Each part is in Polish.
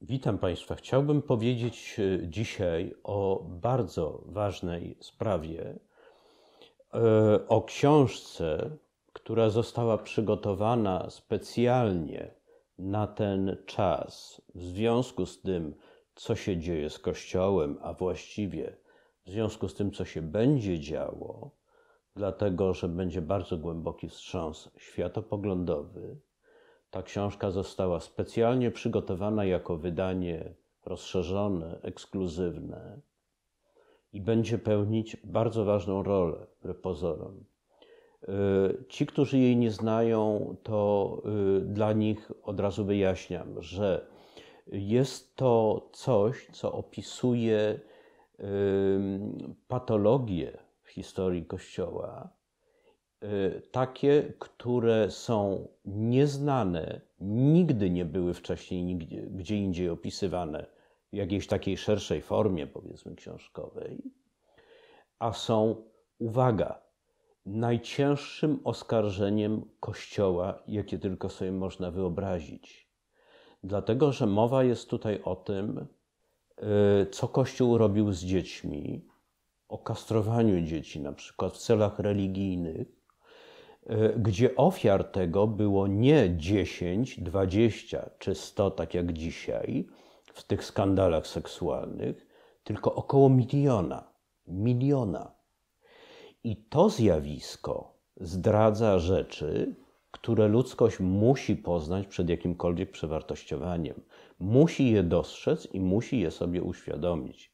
Witam Państwa. Chciałbym powiedzieć e, dzisiaj o bardzo ważnej sprawie, e, o książce, która została przygotowana specjalnie na ten czas w związku z tym, co się dzieje z Kościołem, a właściwie w związku z tym, co się będzie działo, dlatego że będzie bardzo głęboki wstrząs światopoglądowy ta książka została specjalnie przygotowana jako wydanie rozszerzone, ekskluzywne i będzie pełnić bardzo ważną rolę wbrew y, Ci, którzy jej nie znają, to y, dla nich od razu wyjaśniam, że jest to coś, co opisuje patologię w historii Kościoła, Y, takie, które są nieznane, nigdy nie były wcześniej nigdzie, gdzie indziej opisywane w jakiejś takiej szerszej formie, powiedzmy, książkowej, a są, uwaga, najcięższym oskarżeniem Kościoła, jakie tylko sobie można wyobrazić. Dlatego, że mowa jest tutaj o tym, y, co Kościół robił z dziećmi, o kastrowaniu dzieci na przykład w celach religijnych, E, gdzie ofiar tego było nie 10, 20 czy 100, tak jak dzisiaj w tych skandalach seksualnych, tylko około miliona. Miliona. I to zjawisko zdradza rzeczy, które ludzkość musi poznać przed jakimkolwiek przewartościowaniem. Musi je dostrzec i musi je sobie uświadomić.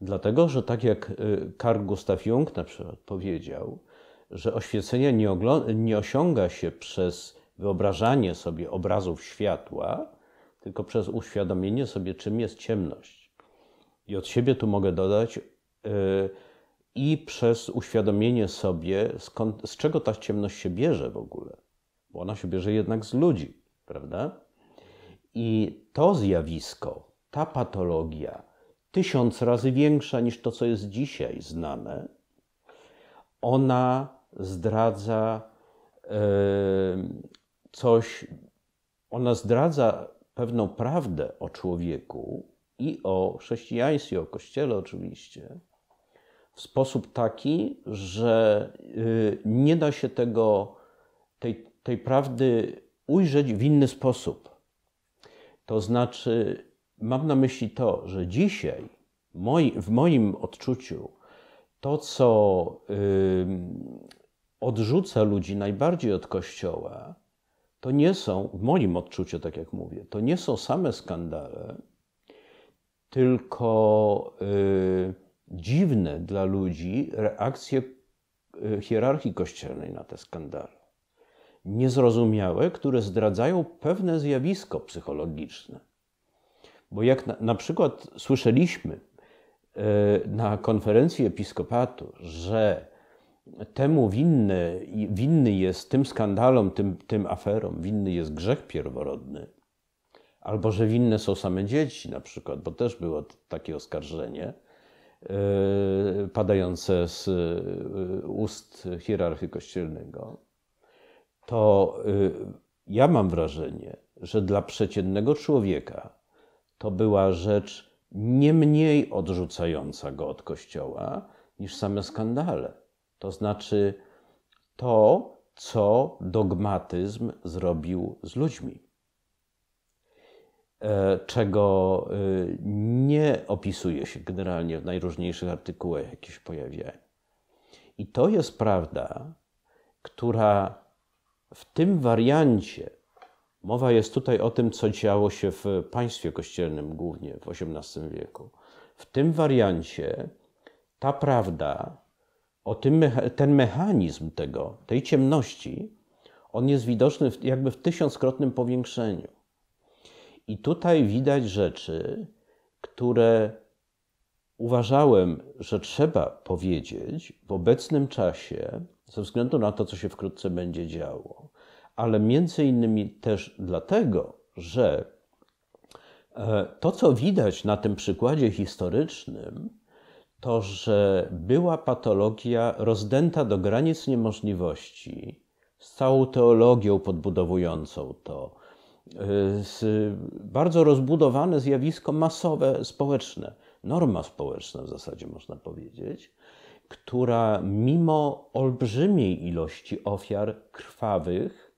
Dlatego, że tak jak Karl e, Gustav Jung na przykład powiedział, że oświecenia nie, nie osiąga się przez wyobrażanie sobie obrazów światła, tylko przez uświadomienie sobie, czym jest ciemność. I od siebie tu mogę dodać, yy, i przez uświadomienie sobie, skąd, z czego ta ciemność się bierze w ogóle, bo ona się bierze jednak z ludzi, prawda? I to zjawisko, ta patologia, tysiąc razy większa niż to, co jest dzisiaj znane, ona zdradza coś, ona zdradza pewną prawdę o człowieku i o chrześcijaństwie, o kościele oczywiście, w sposób taki, że y, nie da się tego, tej, tej prawdy ujrzeć w inny sposób. To znaczy, mam na myśli to, że dzisiaj w moim odczuciu to, co odrzuca ludzi najbardziej od Kościoła, to nie są, w moim odczuciu, tak jak mówię, to nie są same skandale, tylko y, dziwne dla ludzi reakcje y, hierarchii kościelnej na te skandale. Niezrozumiałe, które zdradzają pewne zjawisko psychologiczne. Bo jak na, na przykład słyszeliśmy y, na konferencji episkopatu, że temu winny, winny jest tym skandalom, tym, tym aferom, winny jest grzech pierworodny. Albo że winne są same dzieci, na przykład, bo też było takie oskarżenie yy, padające z yy, ust hierarchii kościelnego. To yy, ja mam wrażenie, że dla przeciętnego człowieka to była rzecz nie mniej odrzucająca go od kościoła niż same skandale. To znaczy to, co dogmatyzm zrobił z ludźmi, e, czego e, nie opisuje się generalnie w najróżniejszych artykułach, jakie się pojawiają. I to jest prawda, która w tym wariancie, mowa jest tutaj o tym, co działo się w państwie kościelnym głównie w XVIII wieku, w tym wariancie ta prawda o tym, ten mechanizm tego, tej ciemności, on jest widoczny jakby w tysiąckrotnym powiększeniu. I tutaj widać rzeczy, które uważałem, że trzeba powiedzieć w obecnym czasie, ze względu na to, co się wkrótce będzie działo, ale między innymi też dlatego, że e, to, co widać na tym przykładzie historycznym, to, że była patologia rozdęta do granic niemożliwości, z całą teologią podbudowującą to, bardzo rozbudowane zjawisko masowe, społeczne, norma społeczna w zasadzie można powiedzieć, która mimo olbrzymiej ilości ofiar krwawych,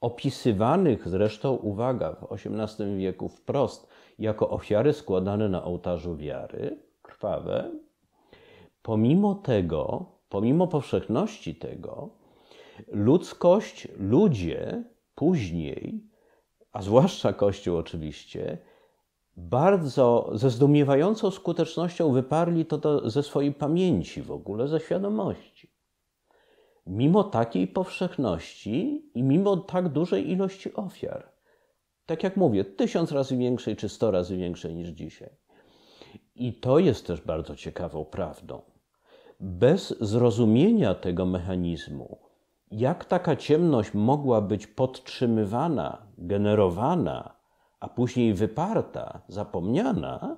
opisywanych zresztą, uwaga, w XVIII wieku wprost jako ofiary składane na ołtarzu wiary, krwawe, pomimo tego, pomimo powszechności tego, ludzkość, ludzie później, a zwłaszcza Kościół oczywiście, bardzo ze zdumiewającą skutecznością wyparli to do, ze swojej pamięci w ogóle, ze świadomości. Mimo takiej powszechności i mimo tak dużej ilości ofiar, tak jak mówię, tysiąc razy większej czy sto razy większej niż dzisiaj. I to jest też bardzo ciekawą prawdą bez zrozumienia tego mechanizmu, jak taka ciemność mogła być podtrzymywana, generowana, a później wyparta, zapomniana,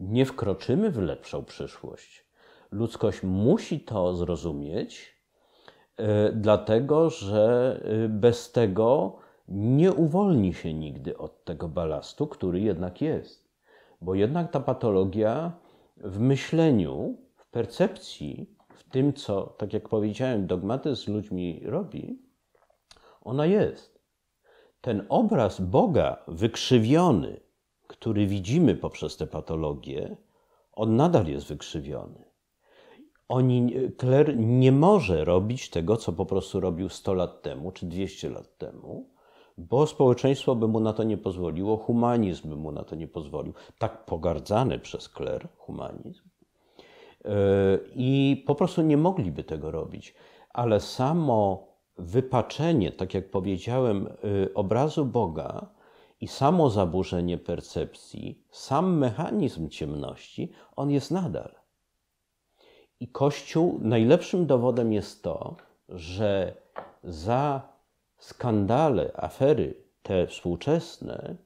nie wkroczymy w lepszą przyszłość. Ludzkość musi to zrozumieć, e, dlatego że e, bez tego nie uwolni się nigdy od tego balastu, który jednak jest. Bo jednak ta patologia w myśleniu percepcji w tym, co, tak jak powiedziałem, dogmatyzm z ludźmi robi, ona jest. Ten obraz Boga wykrzywiony, który widzimy poprzez te patologie, on nadal jest wykrzywiony. Oni, kler nie może robić tego, co po prostu robił 100 lat temu czy 200 lat temu, bo społeczeństwo by mu na to nie pozwoliło, humanizm by mu na to nie pozwolił. Tak pogardzany przez kler humanizm E, i po prostu nie mogliby tego robić. Ale samo wypaczenie, tak jak powiedziałem, e, obrazu Boga i samo zaburzenie percepcji, sam mechanizm ciemności, on jest nadal. I Kościół najlepszym dowodem jest to, że za skandale, afery, te współczesne,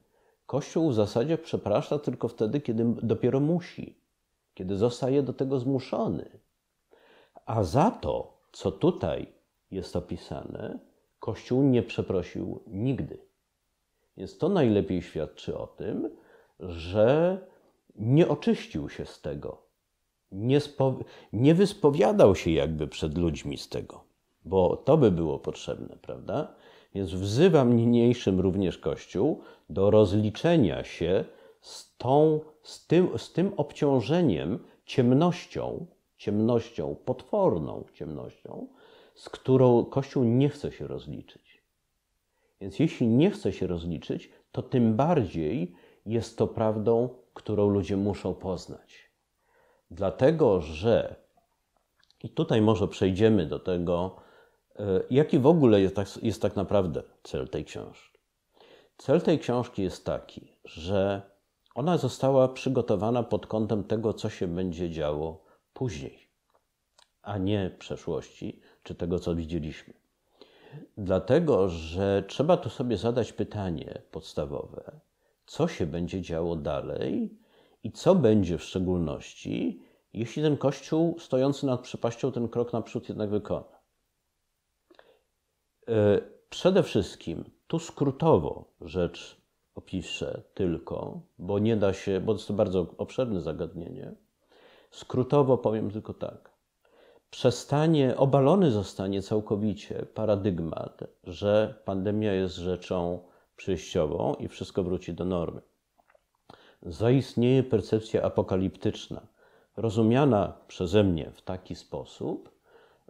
Kościół w zasadzie przeprasza tylko wtedy, kiedy dopiero musi kiedy zostaje do tego zmuszony. A za to, co tutaj jest opisane, Kościół nie przeprosił nigdy. Więc to najlepiej świadczy o tym, że nie oczyścił się z tego, nie, nie wyspowiadał się jakby przed ludźmi z tego, bo to by było potrzebne, prawda? Więc wzywam niniejszym również Kościół do rozliczenia się z, tą, z, tym, z tym obciążeniem, ciemnością, ciemnością, potworną ciemnością, z którą Kościół nie chce się rozliczyć. Więc jeśli nie chce się rozliczyć, to tym bardziej jest to prawdą, którą ludzie muszą poznać. Dlatego, że i tutaj może przejdziemy do tego, e, jaki w ogóle jest tak, jest tak naprawdę cel tej książki. Cel tej książki jest taki, że ona została przygotowana pod kątem tego, co się będzie działo później, a nie przeszłości czy tego, co widzieliśmy. Dlatego, że trzeba tu sobie zadać pytanie podstawowe, co się będzie działo dalej i co będzie w szczególności, jeśli ten kościół stojący nad przepaścią ten krok naprzód jednak wykona. E, przede wszystkim, tu skrótowo rzecz opiszę tylko, bo nie da się, bo jest to bardzo obszerne zagadnienie. Skrótowo powiem tylko tak. Przestanie, obalony zostanie całkowicie paradygmat, że pandemia jest rzeczą przejściową i wszystko wróci do normy. Zaistnieje percepcja apokaliptyczna, rozumiana przeze mnie w taki sposób,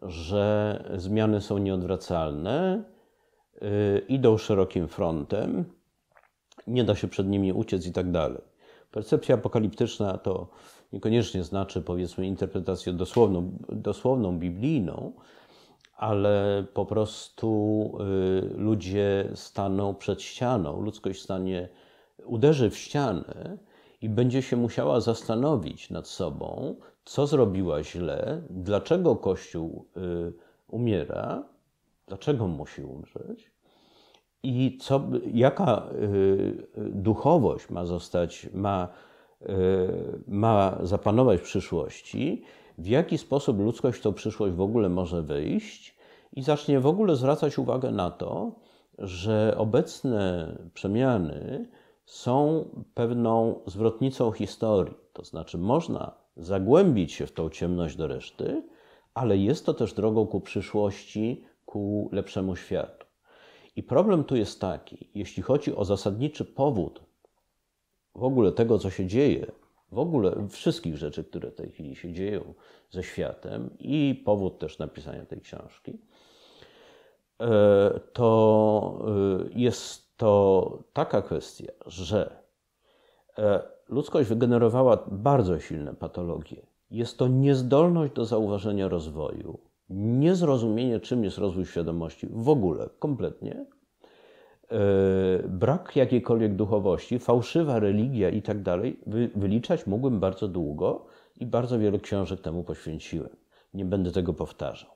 że zmiany są nieodwracalne, yy, idą szerokim frontem, nie da się przed nimi uciec i tak dalej. Percepcja apokaliptyczna to niekoniecznie znaczy, powiedzmy, interpretację dosłowną, dosłowną biblijną, ale po prostu y, ludzie staną przed ścianą, ludzkość stanie, uderzy w ścianę i będzie się musiała zastanowić nad sobą, co zrobiła źle, dlaczego Kościół y, umiera, dlaczego musi umrzeć i co, jaka y, duchowość ma zostać, ma, y, ma zapanować w przyszłości, w jaki sposób ludzkość w tą przyszłość w ogóle może wyjść i zacznie w ogóle zwracać uwagę na to, że obecne przemiany są pewną zwrotnicą historii. To znaczy, można zagłębić się w tą ciemność do reszty, ale jest to też drogą ku przyszłości, ku lepszemu światu. I problem tu jest taki, jeśli chodzi o zasadniczy powód w ogóle tego, co się dzieje, w ogóle wszystkich rzeczy, które w tej chwili się dzieją ze światem i powód też napisania tej książki, e, to e, jest to taka kwestia, że e, ludzkość wygenerowała bardzo silne patologie. Jest to niezdolność do zauważenia rozwoju, niezrozumienie, czym jest rozwój świadomości w ogóle, kompletnie, e, brak jakiejkolwiek duchowości, fałszywa religia i tak dalej, wyliczać mógłbym bardzo długo i bardzo wiele książek temu poświęciłem. Nie będę tego powtarzał.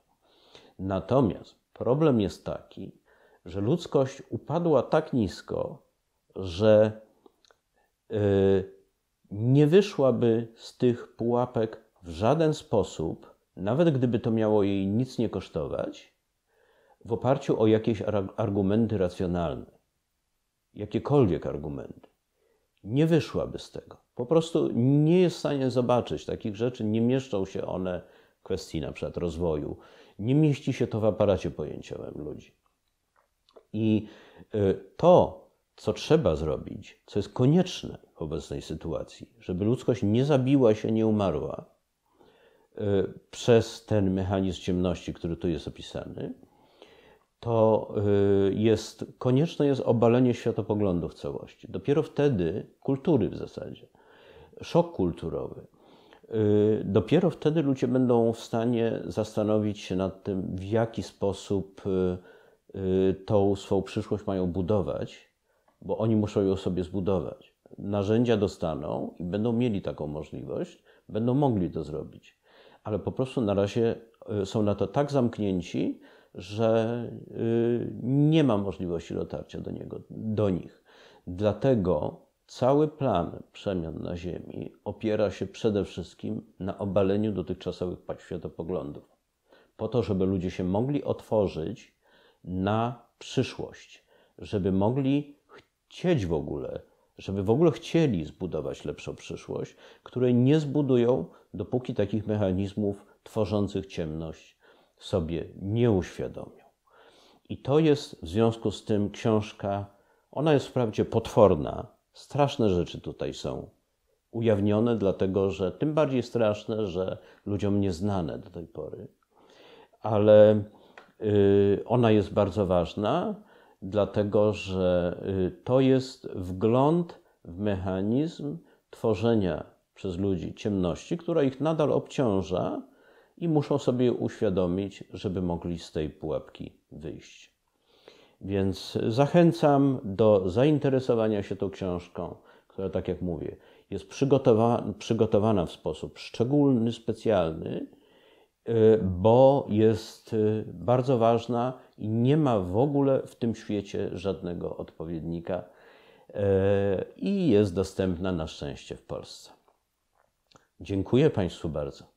Natomiast problem jest taki, że ludzkość upadła tak nisko, że e, nie wyszłaby z tych pułapek w żaden sposób, nawet gdyby to miało jej nic nie kosztować, w oparciu o jakieś argumenty racjonalne, jakiekolwiek argumenty, nie wyszłaby z tego. Po prostu nie jest w stanie zobaczyć takich rzeczy, nie mieszczą się one w kwestii na przykład rozwoju, nie mieści się to w aparacie pojęciowym ludzi. I y, to, co trzeba zrobić, co jest konieczne w obecnej sytuacji, żeby ludzkość nie zabiła się, nie umarła, Y, przez ten mechanizm ciemności, który tu jest opisany, to y, jest, konieczne jest obalenie światopoglądu w całości. Dopiero wtedy, kultury w zasadzie, szok kulturowy, y, dopiero wtedy ludzie będą w stanie zastanowić się nad tym, w jaki sposób tą swoją przyszłość mają budować, bo oni muszą ją sobie zbudować. Narzędzia dostaną i będą mieli taką możliwość, będą mogli to zrobić ale po prostu na razie y, są na to tak zamknięci, że y, nie ma możliwości dotarcia do, niego, do nich. Dlatego cały plan przemian na Ziemi opiera się przede wszystkim na obaleniu dotychczasowych światopoglądów, po to, żeby ludzie się mogli otworzyć na przyszłość, żeby mogli chcieć w ogóle żeby w ogóle chcieli zbudować lepszą przyszłość, której nie zbudują, dopóki takich mechanizmów tworzących ciemność sobie nie uświadomią. I to jest w związku z tym książka, ona jest wprawdzie potworna, straszne rzeczy tutaj są ujawnione, dlatego że tym bardziej straszne, że ludziom nieznane do tej pory, ale yy, ona jest bardzo ważna dlatego że y, to jest wgląd w mechanizm tworzenia przez ludzi ciemności, która ich nadal obciąża i muszą sobie uświadomić, żeby mogli z tej pułapki wyjść. Więc zachęcam do zainteresowania się tą książką, która, tak jak mówię, jest przygotowana, przygotowana w sposób szczególny, specjalny, Y, bo jest y, bardzo ważna i nie ma w ogóle w tym świecie żadnego odpowiednika y, i jest dostępna na szczęście w Polsce. Dziękuję Państwu bardzo.